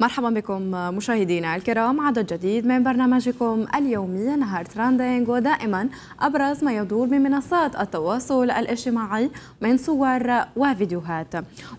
مرحبا بكم مشاهدينا الكرام عدد جديد من برنامجكم اليومي نهار تراندينج ودائما أبرز ما يدور بمنصات التواصل الاجتماعي من صور وفيديوهات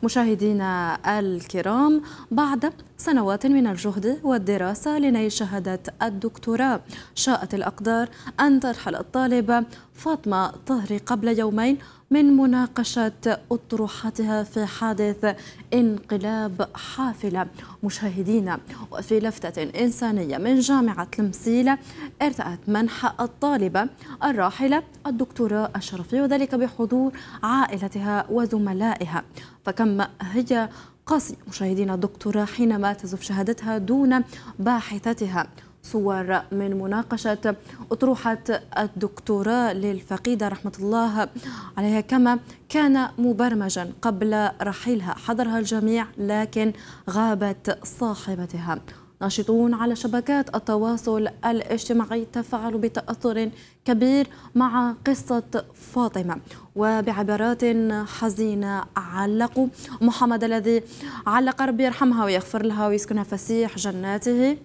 مشاهدينا الكرام بعد سنوات من الجهد والدراسة لنيل شهادة الدكتوراه شاءت الأقدار أن ترحل الطالبة فاطمة طهري قبل يومين من مناقشة أطروحتها في حادث انقلاب حافلة مشاهدينا وفي لفتة إنسانية من جامعة المسيلة ارتأت منح الطالبة الراحلة الدكتورة الشرفي وذلك بحضور عائلتها وزملائها فكم هي قاسية مشاهدينا الدكتورة حينما تزف شهادتها دون باحثتها صور من مناقشة أطروحة الدكتوراه للفقيدة رحمة الله عليها كما كان مبرمجا قبل رحيلها حضرها الجميع لكن غابت صاحبتها ناشطون على شبكات التواصل الاجتماعي تفاعلوا بتأثر كبير مع قصة فاطمة وبعبارات حزينة علقوا محمد الذي علق ربي يرحمها ويغفر لها ويسكنها فسيح جناته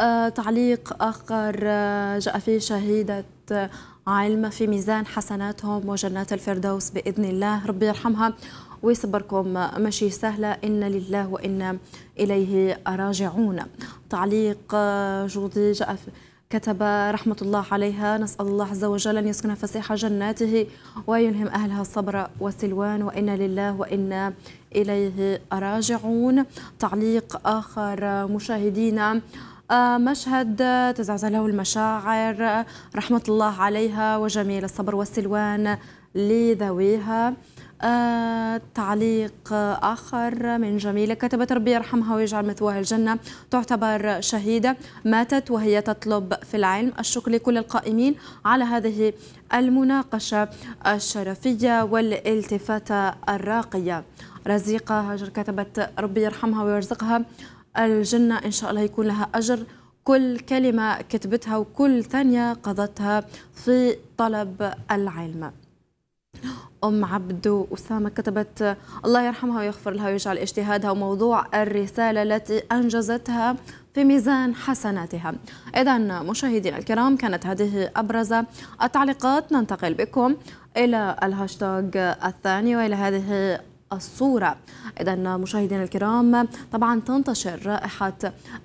آه، تعليق آخر آه، جاء فيه شهيدة آه، علم في ميزان حسناتهم وجنات الفردوس بإذن الله ربي يرحمها ويصبركم مشي سهلة إن لله وإنا إليه راجعون تعليق جودي جاء كتب رحمة الله عليها نسأل الله عز وجل أن يسكن فسيح جناته ويلهم أهلها الصبر والسلوان وإنا لله وإنا إليه راجعون تعليق آخر مشاهدينا مشهد تزعزع له المشاعر رحمة الله عليها وجميل الصبر والسلوان لذويها آه، تعليق آخر من جميلة كتبت ربي يرحمها ويجعل مثواها الجنة تعتبر شهيدة ماتت وهي تطلب في العلم الشكر لكل القائمين على هذه المناقشة الشرفية والالتفاتة الراقية رزيقة هاجر كتبت ربي يرحمها ويرزقها الجنة إن شاء الله يكون لها أجر كل كلمة كتبتها وكل ثانية قضتها في طلب العلم أم عبدو أسامة كتبت الله يرحمها ويغفر لها ويجعل اجتهادها وموضوع الرسالة التي أنجزتها في ميزان حسناتها إذا مشاهدينا الكرام كانت هذه أبرز التعليقات ننتقل بكم إلى الهاشتاج الثاني وإلى هذه الصورة إذا مشاهدينا الكرام طبعا تنتشر رائحة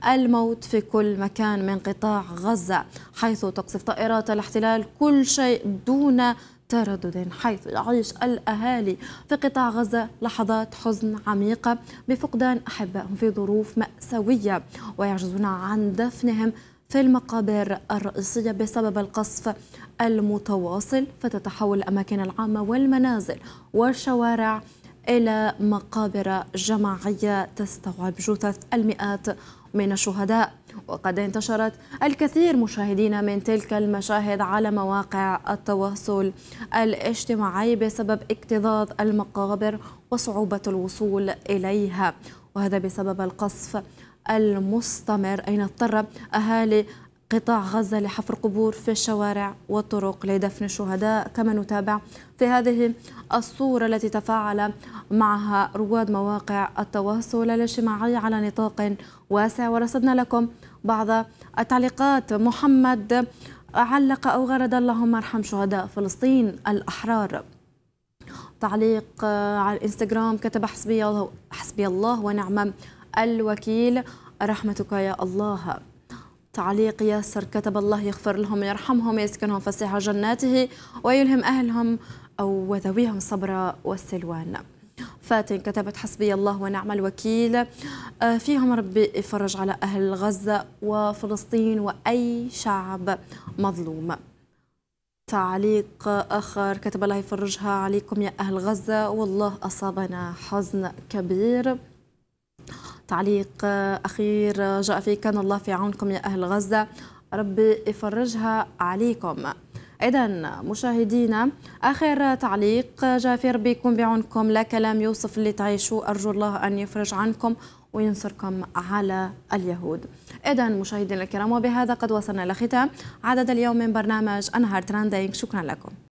الموت في كل مكان من قطاع غزة حيث تقصف طائرات الاحتلال كل شيء دون تردد حيث يعيش الأهالي في قطاع غزة لحظات حزن عميقة بفقدان أحبائهم في ظروف مأساوية ويعجزون عن دفنهم في المقابر الرئيسية بسبب القصف المتواصل فتتحول الأماكن العامة والمنازل والشوارع إلى مقابر جماعية تستوعب جثث المئات من الشهداء وقد انتشرت الكثير مشاهدين من تلك المشاهد على مواقع التواصل الاجتماعي بسبب اكتظاظ المقابر وصعوبة الوصول إليها وهذا بسبب القصف المستمر أين اضطر أهالي قطاع غزة لحفر قبور في الشوارع والطرق لدفن الشهداء كما نتابع في هذه الصورة التي تفاعل معها رواد مواقع التواصل الاجتماعي على نطاق واسع ورصدنا لكم بعض التعليقات محمد علق أو غرد اللهم ارحم شهداء فلسطين الأحرار تعليق على الانستغرام كتب حسبي الله حسبي الله ونعم الوكيل رحمتك يا الله تعليق ياسر كتب الله يغفر لهم ويرحمهم ويسكنهم فسيح جناته ويلهم أهلهم أو وذويهم صبرا والسلوان فاتن كتبت حسبي الله ونعم الوكيل آه، فيهم ربي يفرج على أهل غزة وفلسطين وأي شعب مظلوم تعليق آخر كتب الله يفرجها عليكم يا أهل غزة والله أصابنا حزن كبير تعليق آه، أخير آه، جاء فيه كان الله في عونكم يا أهل غزة ربي يفرجها عليكم إذا مشاهدينا آخر تعليق آه، جاء في ربي يكون بعونكم لا كلام يوصف اللي تعيشوه أرجو الله أن يفرج عنكم وينصركم على اليهود إذا مشاهدينا الكرام وبهذا قد وصلنا لختام عدد اليوم من برنامج أنهار تراندينج شكرا لكم